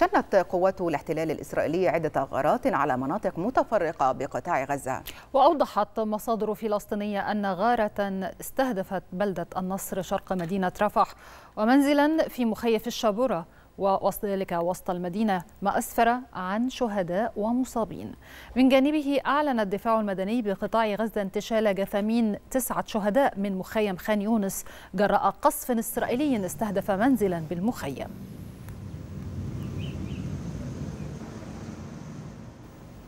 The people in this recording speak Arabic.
شنت قوات الاحتلال الإسرائيلي عدة غارات على مناطق متفرقة بقطاع غزة وأوضحت مصادر فلسطينية أن غارة استهدفت بلدة النصر شرق مدينة رفح ومنزلا في مخيف الشابورة ووسط ذلك وسط المدينة ما أسفر عن شهداء ومصابين من جانبه أعلن الدفاع المدني بقطاع غزة انتشال جثامين تسعة شهداء من مخيم خان يونس جراء قصف إسرائيلي استهدف منزلا بالمخيم